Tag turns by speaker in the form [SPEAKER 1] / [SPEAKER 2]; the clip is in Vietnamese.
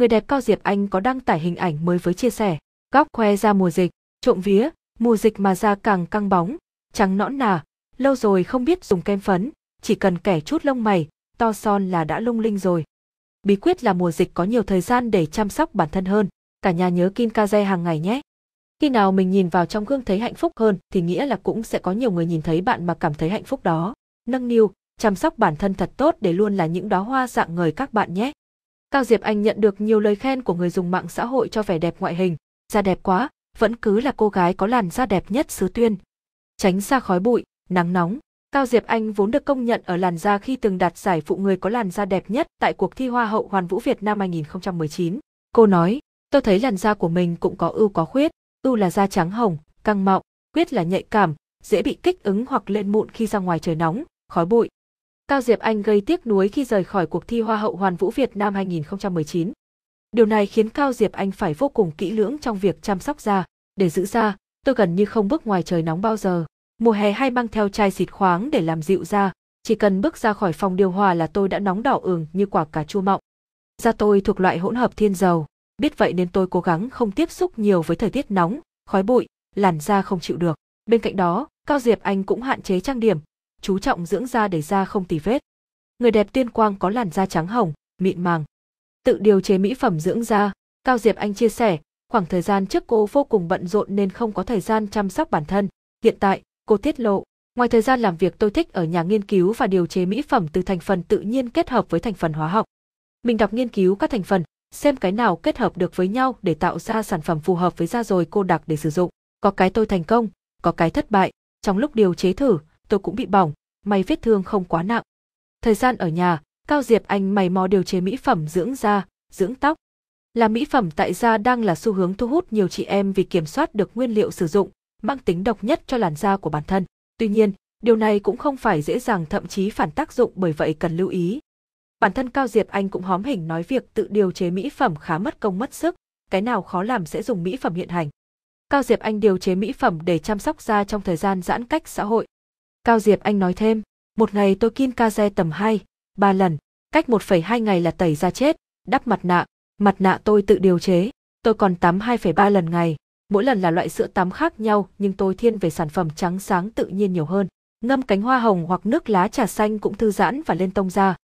[SPEAKER 1] người đẹp Cao Diệp Anh có đăng tải hình ảnh mới với chia sẻ, góc khoe ra mùa dịch, trộm vía, mùa dịch mà da càng căng bóng, trắng nõn nà, lâu rồi không biết dùng kem phấn, chỉ cần kẻ chút lông mày, to son là đã lung linh rồi. Bí quyết là mùa dịch có nhiều thời gian để chăm sóc bản thân hơn, cả nhà nhớ Kim Kaze hàng ngày nhé. Khi nào mình nhìn vào trong gương thấy hạnh phúc hơn thì nghĩa là cũng sẽ có nhiều người nhìn thấy bạn mà cảm thấy hạnh phúc đó. Nâng niu, chăm sóc bản thân thật tốt để luôn là những đóa hoa dạng người các bạn nhé. Cao Diệp Anh nhận được nhiều lời khen của người dùng mạng xã hội cho vẻ đẹp ngoại hình, da đẹp quá, vẫn cứ là cô gái có làn da đẹp nhất xứ Tuyên. Tránh xa khói bụi, nắng nóng, Cao Diệp Anh vốn được công nhận ở làn da khi từng đạt giải phụ người có làn da đẹp nhất tại cuộc thi Hoa hậu Hoàn vũ Việt Nam 2019. Cô nói, tôi thấy làn da của mình cũng có ưu có khuyết, ưu là da trắng hồng, căng mọng, khuyết là nhạy cảm, dễ bị kích ứng hoặc lên mụn khi ra ngoài trời nóng, khói bụi, Cao Diệp Anh gây tiếc nuối khi rời khỏi cuộc thi Hoa hậu Hoàn vũ Việt Nam 2019. Điều này khiến Cao Diệp Anh phải vô cùng kỹ lưỡng trong việc chăm sóc da. Để giữ da, tôi gần như không bước ngoài trời nóng bao giờ. Mùa hè hay mang theo chai xịt khoáng để làm dịu da, chỉ cần bước ra khỏi phòng điều hòa là tôi đã nóng đỏ ửng như quả cà chua mọng. Da tôi thuộc loại hỗn hợp thiên dầu, biết vậy nên tôi cố gắng không tiếp xúc nhiều với thời tiết nóng, khói bụi, làn da không chịu được. Bên cạnh đó, Cao Diệp Anh cũng hạn chế trang điểm, chú trọng dưỡng da để da không tì vết. Người đẹp tiên quang có làn da trắng hồng, mịn màng. Tự điều chế mỹ phẩm dưỡng da, Cao Diệp Anh chia sẻ, khoảng thời gian trước cô vô cùng bận rộn nên không có thời gian chăm sóc bản thân. Hiện tại, cô tiết lộ, ngoài thời gian làm việc tôi thích ở nhà nghiên cứu và điều chế mỹ phẩm từ thành phần tự nhiên kết hợp với thành phần hóa học. Mình đọc nghiên cứu các thành phần, xem cái nào kết hợp được với nhau để tạo ra sản phẩm phù hợp với da rồi cô đặt để sử dụng. Có cái tôi thành công, có cái thất bại. Trong lúc điều chế thử, tôi cũng bị bỏng, may vết thương không quá nặng. Thời gian ở nhà, Cao Diệp Anh mày mò điều chế mỹ phẩm dưỡng da, dưỡng tóc. Là mỹ phẩm tại da đang là xu hướng thu hút nhiều chị em vì kiểm soát được nguyên liệu sử dụng, mang tính độc nhất cho làn da của bản thân. Tuy nhiên, điều này cũng không phải dễ dàng thậm chí phản tác dụng bởi vậy cần lưu ý. Bản thân Cao Diệp Anh cũng hóm hình nói việc tự điều chế mỹ phẩm khá mất công mất sức, cái nào khó làm sẽ dùng mỹ phẩm hiện hành. Cao Diệp Anh điều chế mỹ phẩm để chăm sóc da trong thời gian giãn cách xã hội, Cao Diệp Anh nói thêm, một ngày tôi ca kaze tầm 2, 3 lần, cách 1,2 ngày là tẩy da chết, đắp mặt nạ, mặt nạ tôi tự điều chế, tôi còn tắm 2,3 lần ngày, mỗi lần là loại sữa tắm khác nhau nhưng tôi thiên về sản phẩm trắng sáng tự nhiên nhiều hơn. Ngâm cánh hoa hồng hoặc nước lá trà xanh cũng thư giãn và lên tông da.